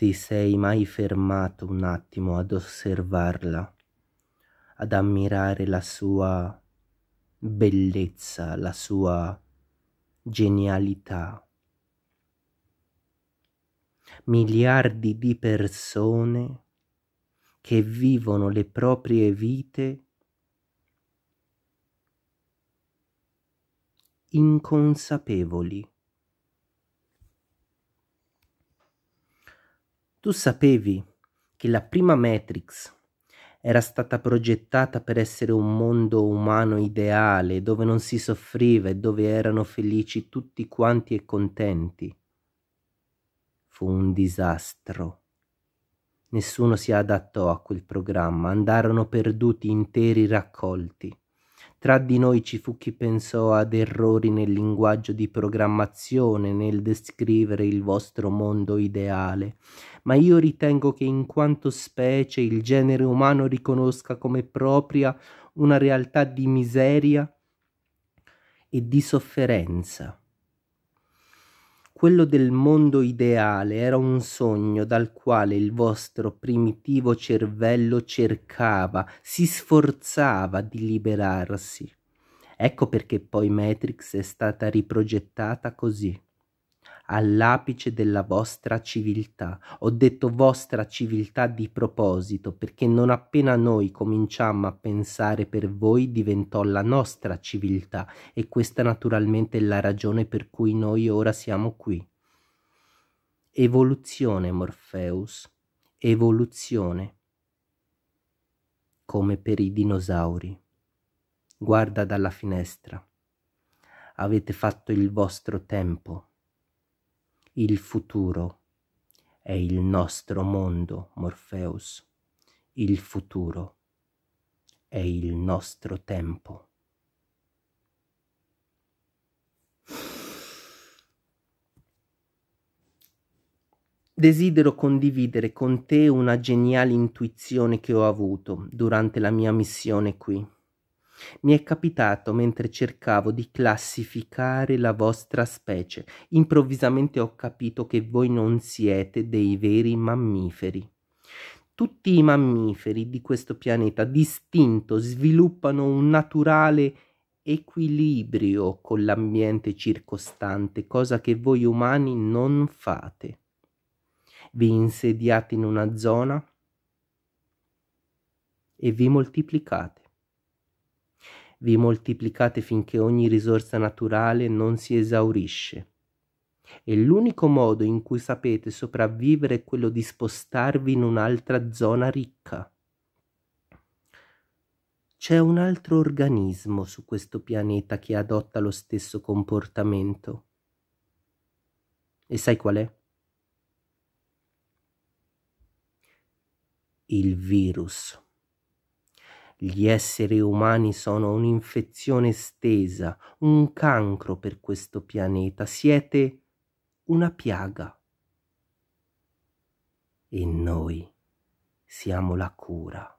ti sei mai fermato un attimo ad osservarla, ad ammirare la sua bellezza, la sua genialità. Miliardi di persone che vivono le proprie vite inconsapevoli Tu sapevi che la prima Matrix era stata progettata per essere un mondo umano ideale, dove non si soffriva e dove erano felici tutti quanti e contenti. Fu un disastro. Nessuno si adattò a quel programma, andarono perduti interi raccolti. Tra di noi ci fu chi pensò ad errori nel linguaggio di programmazione nel descrivere il vostro mondo ideale, ma io ritengo che in quanto specie il genere umano riconosca come propria una realtà di miseria e di sofferenza quello del mondo ideale era un sogno dal quale il vostro primitivo cervello cercava, si sforzava di liberarsi. Ecco perché poi Matrix è stata riprogettata così all'apice della vostra civiltà. Ho detto vostra civiltà di proposito, perché non appena noi cominciammo a pensare per voi diventò la nostra civiltà e questa naturalmente è la ragione per cui noi ora siamo qui. Evoluzione, Morpheus, evoluzione, come per i dinosauri. Guarda dalla finestra. Avete fatto il vostro tempo. Il futuro è il nostro mondo, Morpheus. Il futuro è il nostro tempo. Desidero condividere con te una geniale intuizione che ho avuto durante la mia missione qui. Mi è capitato mentre cercavo di classificare la vostra specie. Improvvisamente ho capito che voi non siete dei veri mammiferi. Tutti i mammiferi di questo pianeta distinto sviluppano un naturale equilibrio con l'ambiente circostante, cosa che voi umani non fate. Vi insediate in una zona e vi moltiplicate vi moltiplicate finché ogni risorsa naturale non si esaurisce. E l'unico modo in cui sapete sopravvivere è quello di spostarvi in un'altra zona ricca. C'è un altro organismo su questo pianeta che adotta lo stesso comportamento. E sai qual è? Il virus. Gli esseri umani sono un'infezione estesa, un cancro per questo pianeta. Siete una piaga. E noi siamo la cura.